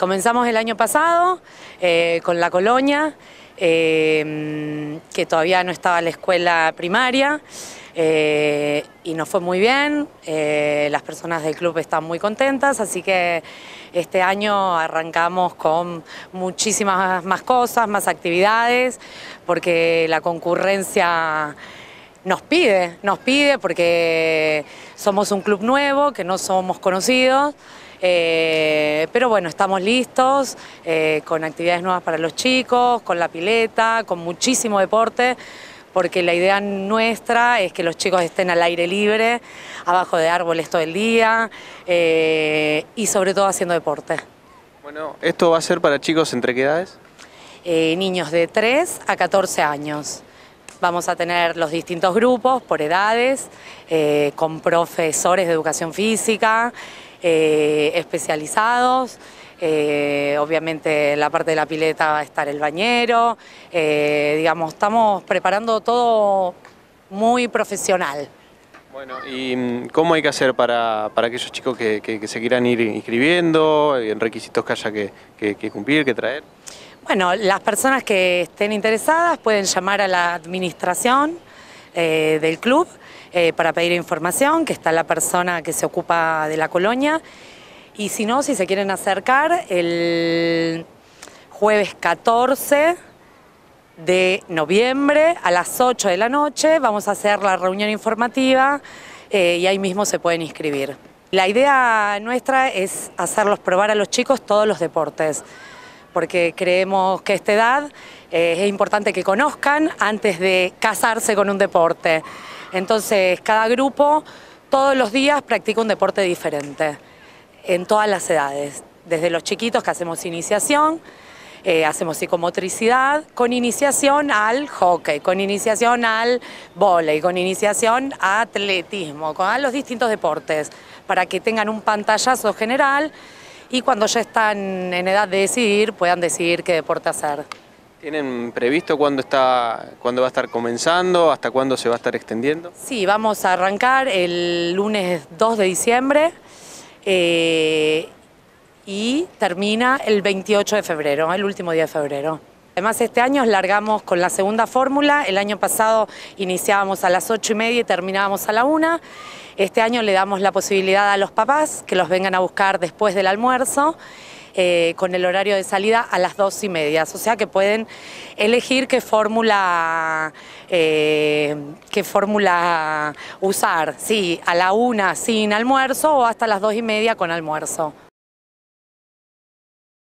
Comenzamos el año pasado eh, con la colonia, eh, que todavía no estaba en la escuela primaria, eh, y nos fue muy bien, las personas del club están muy contentas, así que este año arrancamos con muchísimas más cosas, más actividades, porque la concurrencia nos pide, nos pide porque somos un club nuevo, que no somos conocidos, eh, pero bueno, estamos listos eh, con actividades nuevas para los chicos, con la pileta, con muchísimo deporte porque la idea nuestra es que los chicos estén al aire libre, abajo de árboles todo el día eh, y sobre todo haciendo deporte. Bueno, ¿esto va a ser para chicos entre qué edades? niños de 3 a 14 años. Vamos a tener los distintos grupos por edades, con profesores de educación física, eh, especializados. Eh, obviamente en la parte de la pileta va a estar el bañero, eh, digamos, estamos preparando todo muy profesional. Bueno, ¿y mm, cómo hay que hacer para, aquellos chicos que, se quieran ir inscribiendo, en requisitos que haya que, cumplir, que traer? Bueno, las personas que estén interesadas pueden llamar a la administración del club eh, para pedir información, que está la persona que se ocupa de la colonia. Y si no, si se quieren acercar, el jueves 14 de noviembre a las 8 de la noche vamos a hacer la reunión informativa eh, y ahí mismo se pueden inscribir. La idea nuestra es hacerlos probar a los chicos todos los deportes, porque creemos que a esta edad eh, es importante que conozcan antes de casarse con un deporte. Entonces, cada grupo todos los días practica un deporte diferente, en todas las edades. Desde los chiquitos que hacemos iniciación, eh, hacemos psicomotricidad, con iniciación al hockey, con iniciación al vóley, con iniciación a atletismo, con los distintos deportes, para que tengan un pantallazo general y cuando ya están en edad de decidir, puedan decidir qué deporte hacer. ¿Tienen previsto cuándo, está, cuándo va a estar comenzando? ¿Hasta cuándo se va a estar extendiendo? Sí, vamos a arrancar el lunes 2 de diciembre eh, y termina el 28 de febrero, el último día de febrero. Además, este año largamos con la segunda fórmula. El año pasado iniciábamos a las 8 y media y terminábamos a la 1. Este año le damos la posibilidad a los papás que los vengan a buscar después del almuerzo. Eh, con el horario de salida a las dos y media. O sea que pueden elegir qué fórmula, eh, qué fórmula usar, sí, a la una sin almuerzo o hasta las dos y media con almuerzo.